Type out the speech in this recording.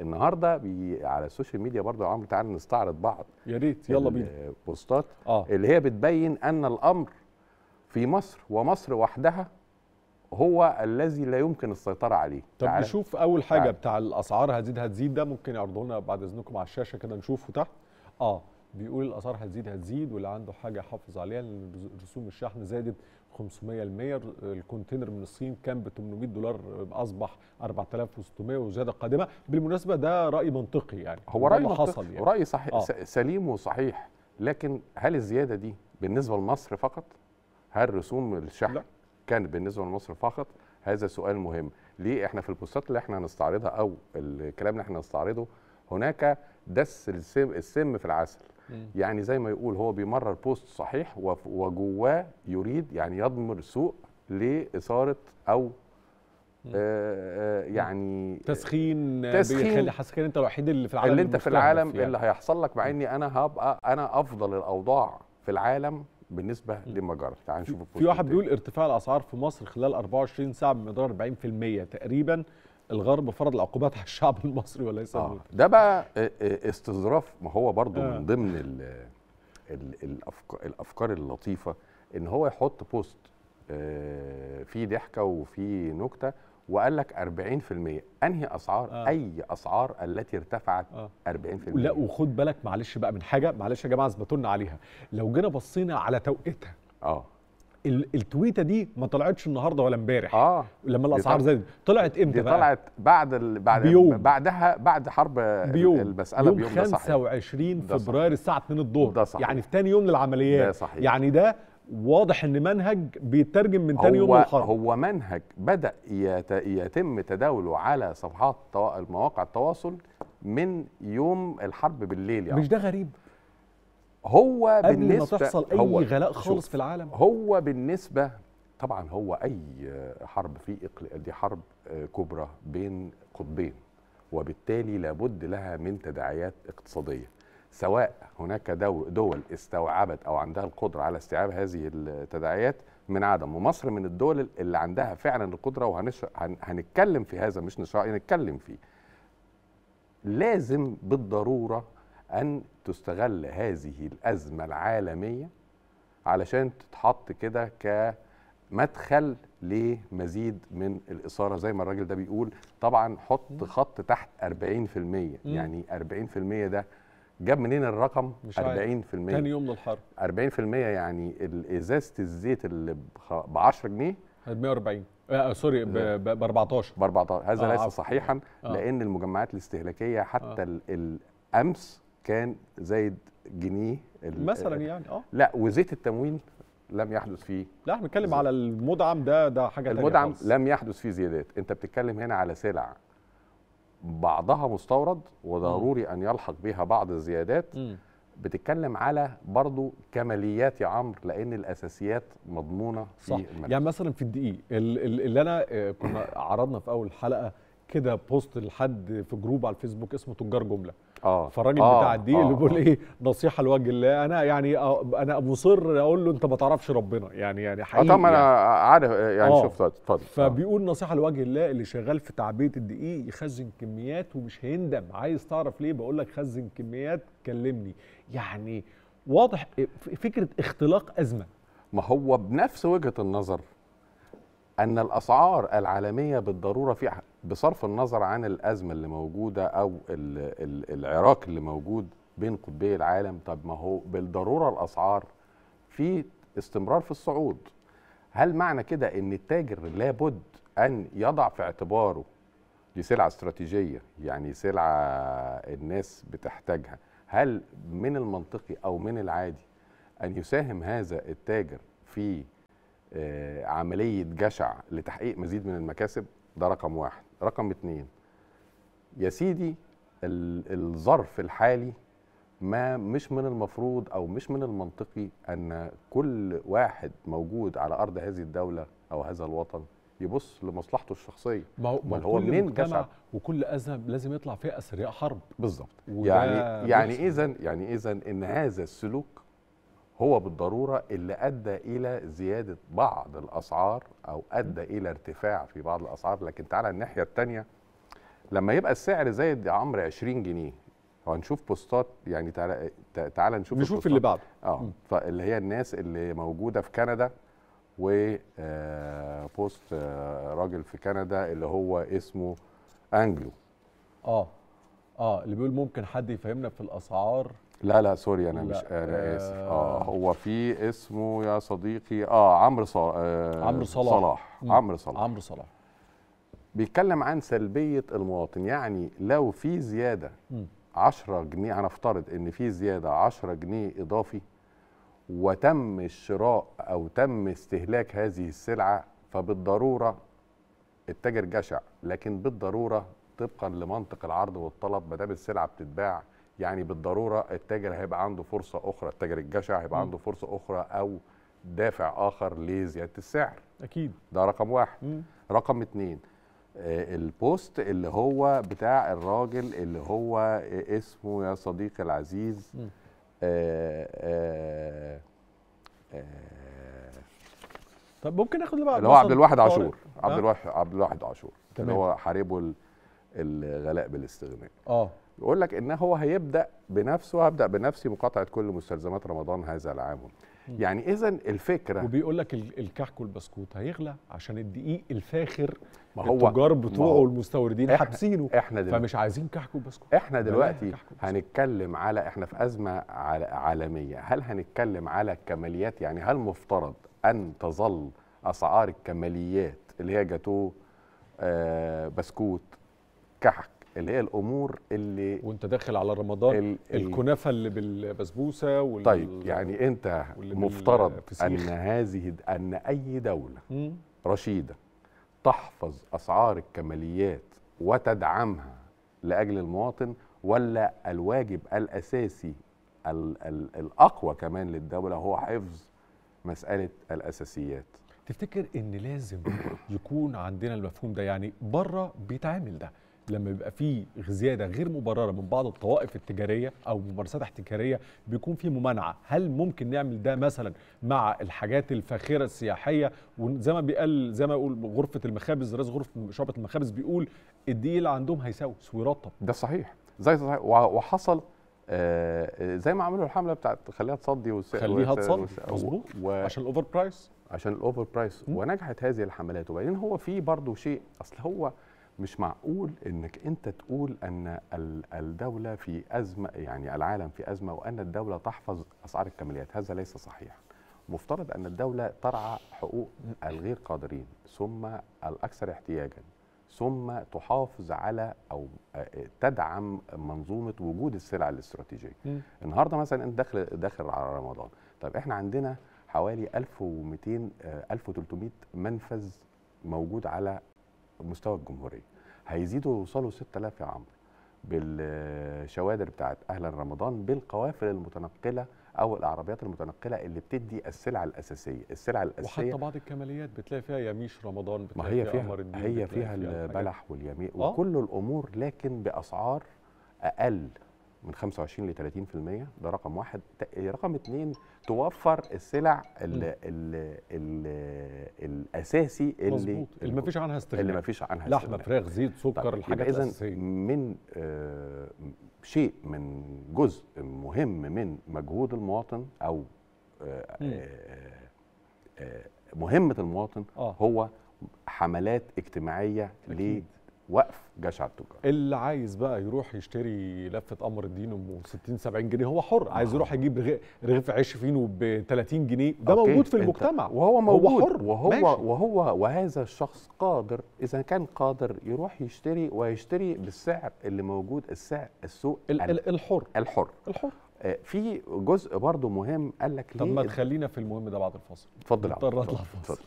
النهارده بي على السوشيال ميديا برضه يا عمرو تعالى نستعرض بعض يا ريت يلا بينا بوستات آه. اللي هي بتبين ان الامر في مصر ومصر وحدها هو الذي لا يمكن السيطره عليه طب نشوف اول حاجه تعال. بتاع الاسعار هتزيد هتزيد ده ممكن يعرضه لنا بعد اذنكم على الشاشه كده نشوفه تحت اه بيقول الاسعار هتزيد هتزيد واللي عنده حاجه حافظ عليها لان رسوم الشحن زادت 500% الكونتينر من الصين كان ب 800 دولار اصبح 4600 وزياده قادمه بالمناسبه ده راي منطقي يعني هو راي منطقي حصل يعني. راي صحيح آه. سليم وصحيح لكن هل الزياده دي بالنسبه لمصر فقط هل رسوم الشحن لا. كان بالنسبه لمصر فقط هذا سؤال مهم ليه احنا في البوستات اللي احنا هنستعرضها او الكلام اللي احنا هنستعرضه هناك دس السم في العسل يعني زي ما يقول هو بيمرر بوست صحيح وجواه يريد يعني يضمر سوق لاثاره او آه،, آه يعني تسخين تسخين حاسس انت الوحيد اللي في العالم اللي انت في العالم يعني. اللي هيحصل لك مع اني انا هبقى انا افضل الاوضاع في العالم بالنسبه لما تعال نشوف في واحد بيقول ارتفاع الاسعار في مصر خلال 24 ساعه بمقدار 40% تقريبا الغرب فرض العقوبات على الشعب المصري وليس آه. ده بقى آه، آه، استظراف ما هو برضو آه. من ضمن الـ الـ الأفكار, الافكار اللطيفه ان هو يحط بوست آه، في ضحكه وفي نكته وقال لك 40% انهي اسعار آه. اي اسعار التي ارتفعت آه. 40% لا وخد بالك معلش بقى من حاجه معلش يا جماعه اثبتوا لنا عليها لو جينا بصينا على توقيتها اه التويته دي ما طلعتش النهارده ولا امبارح اه لما الاسعار زادت طلعت امتى دي بقى؟ طلعت بعد ال... بعد بيوم. بعدها بعد حرب بيوم. المساله بيوم 25 فبراير الساعه 2 الظهر يعني في ثاني يوم للعمليات ده صحيح. يعني ده واضح ان منهج بيترجم من ثاني يوم للحرب هو منهج بدا يت... يتم تداوله على صفحات مواقع التواصل من يوم الحرب بالليل يعني مش ده غريب هو قبل ما تحصل اي هو غلاء خالص في العالم هو بالنسبه طبعا هو اي حرب في دي حرب آه، كبرى بين قطبين وبالتالي لابد لها من تداعيات اقتصاديه سواء هناك دول استوعبت او عندها القدره على استيعاب هذه التداعيات من عدم ومصر من الدول اللي عندها فعلا القدره وهنتكلم في هذا مش نشرح نتكلم فيه لازم بالضروره ان تستغل هذه الازمه العالميه علشان تتحط كده كمدخل لمزيد من الاثاره زي ما الراجل ده بيقول طبعا حط خط تحت 40% يعني 40% ده جاب منين الرقم؟ مش 40% تاني يوم للحرب 40% يعني ازازه الزيت اللي ب 10 جنيه ب 140 آه،, آه سوري ب 14 ب 14 هذا آه ليس صحيحا آه. لان المجمعات الاستهلاكيه حتى آه. الامس كان زايد جنيه مثلا يعني اه لا وزيت التموين لم يحدث فيه لا احنا بنتكلم على المدعم ده ده حاجه المدعم لم يحدث فيه زيادات انت بتتكلم هنا على سلع بعضها مستورد وضروري ان يلحق بها بعض الزيادات م. بتتكلم على برضو كماليات يا عمرو لان الاساسيات مضمونه صح. في يعني مثلا في الدقيق اللي انا آه، كنا عرضنا في اول حلقه كده بوست لحد في جروب على الفيسبوك اسمه تجار جمله اه فالراجل آه بتاع الدي آه اللي بيقول ايه نصيحه لوجه الله انا يعني انا مصر اقول له انت ما تعرفش ربنا يعني يعني آه، حقيقي اه انا عارف آه، يعني آه شفت طيب، اتفضل فبيقول نصيحه لوجه الله اللي شغال في تعبئه الدقيق يخزن كميات ومش هيندم عايز تعرف ليه بقول لك خزن كميات كلمني يعني واضح آه، فكره اختلاق ازمه ما هو بنفس وجهه النظر ان الاسعار العالميه بالضروره في بصرف النظر عن الازمه اللي موجوده او العراق اللي موجود بين قطبي العالم طب ما هو بالضروره الاسعار في استمرار في الصعود هل معنى كده ان التاجر لابد ان يضع في اعتباره دي سلعه استراتيجيه يعني سلعه الناس بتحتاجها هل من المنطقي او من العادي ان يساهم هذا التاجر في آه، عمليه جشع لتحقيق مزيد من المكاسب ده رقم واحد رقم اتنين يا سيدي الظرف الحالي ما مش من المفروض او مش من المنطقي ان كل واحد موجود على ارض هذه الدوله او هذا الوطن يبص لمصلحته الشخصيه ما هو, ما هو منين جشع وكل ازمه لازم يطلع فيها اثرياء حرب بالظبط يعني يعني اذا يعني اذا ان هذا السلوك هو بالضروره اللي ادى الى زياده بعض الاسعار او ادى الى ارتفاع في بعض الاسعار لكن تعالى الناحيه الثانيه لما يبقى السعر زايد يا عمرو 20 جنيه وهنشوف بوستات يعني تعالى تعالى نشوف نشوف اللي بعده اه فاللي هي الناس اللي موجوده في كندا وبوست آه، آه، راجل في كندا اللي هو اسمه انجلو اه اه اللي بيقول ممكن حد يفهمنا في الاسعار لا لا سوري انا لا مش آه، انا اسف آه. اه هو في اسمه يا صديقي اه عمرو صلاح آه عمرو صلاح صلاح عمرو صلاح عمرو صلاح بيتكلم عن سلبيه المواطن يعني لو في زياده م. 10 جنيه انا افترض ان في زياده 10 جنيه اضافي وتم الشراء او تم استهلاك هذه السلعه فبالضروره التاجر جشع لكن بالضروره طبقا لمنطق العرض والطلب ما دام السلعه بتتباع يعني بالضروره التاجر هيبقى عنده فرصه اخرى التاجر الجشع هيبقى عنده فرصه اخرى او دافع اخر لزياده السعر اكيد ده رقم واحد مم. رقم اتنين آه، البوست اللي هو بتاع الراجل اللي هو آه، اسمه يا صديقي العزيز آه، طب ممكن ناخد بقى اللي هو عبد الواحد عاشور عبد الواحد عبد الواحد عاشور اللي هو حاربه الغلاء بالاستغناء اه بيقول لك ان هو هيبدا بنفسه هبدا بنفسي مقاطعه كل مستلزمات رمضان هذا العام يعني اذا الفكره وبيقول لك الكحك والبسكوت هيغلى عشان الدقيق الفاخر ما هو التجار بتوعه والمستوردين حابسينه احنا دلوقتي فمش عايزين كحك وبسكوت احنا دلوقتي هنتكلم على احنا في ازمه عالميه هل هنتكلم على الكماليات يعني هل مفترض ان تظل اسعار الكماليات اللي هي جاتوه آه بسكوت الكحك اللي هي الامور اللي وانت داخل على رمضان ال الكنافه اللي بالبسبوسه وال طيب يعني انت مفترض ان هذه ان اي دوله مم. رشيده تحفظ اسعار الكماليات وتدعمها لاجل المواطن ولا الواجب الاساسي ال ال الاقوى كمان للدوله هو حفظ مساله الاساسيات تفتكر ان لازم يكون عندنا المفهوم ده يعني بره بيتعامل ده لما بيبقى في زياده غير مبرره من بعض الطوائف التجاريه او ممارسات احتكاريه بيكون في ممانعه هل ممكن نعمل ده مثلا مع الحاجات الفاخره السياحيه وزي ما بيقال زي ما يقول غرفه المخابز رئيس غرفه شعبه المخابز بيقول الدقيق عندهم هيسوس ويرطب ده صحيح زي صحيح وحصل آه،, آه زي ما عملوا الحمله بتاعت خليها تصدي خليها تصدي مظبوط و... عشان الاوفر برايس عشان الاوفر برايس ونجحت هذه الحملات وبعدين هو في برضه شيء اصل هو مش معقول انك انت تقول ان الدوله في ازمه يعني العالم في ازمه وان الدوله تحفظ اسعار الكماليات هذا ليس صحيحا مفترض ان الدوله ترعى حقوق الغير قادرين ثم الاكثر احتياجا ثم تحافظ على او تدعم منظومه وجود السلع الاستراتيجيه النهارده مثلا انت داخل داخل على رمضان طب احنا عندنا حوالي 1200 1300 منفذ موجود على مستوى الجمهوريه هيزيدوا يوصلوا 6000 يا عمرو بالشوادر بتاعت اهلا رمضان بالقوافل المتنقله او العربيات المتنقله اللي بتدي السلع الاساسيه السلع الاساسيه وحتى بعض الكماليات بتلاقي فيها يميش رمضان بتلاقي ما هي فيها قمر الدين هي فيها, فيها البلح واليميق آه. وكل الامور لكن باسعار اقل من 25 ل 30% ده رقم واحد رقم اتنين توفر السلع الـ الـ الـ الاساسي اللي مظبوط اللي مفيش عنها استغناء اللي مفيش عنها لحمه فراخ زيت طيب، سكر طيب الحاجات الاساسيه من آه شيء من جزء مهم من مجهود المواطن او آه آه،, آه مهمه المواطن آه. هو حملات اجتماعيه أكيد. وقف جشع التجار اللي عايز بقى يروح يشتري لفه قمر الدين ب 60 70 جنيه هو حر عايز آه. يروح يجيب رغيف عيش فينو ب 30 جنيه ده أوكي. موجود في المجتمع وهو موجود هو حر وهو ماشي. وهو وهذا الشخص قادر اذا كان قادر يروح يشتري ويشتري بالسعر اللي موجود السعر السوق ال الحر الحر الحر آه، في جزء برضه مهم قال لك ليه طب ما تخلينا في المهم ده بعد الفاصل اتفضل اتفضل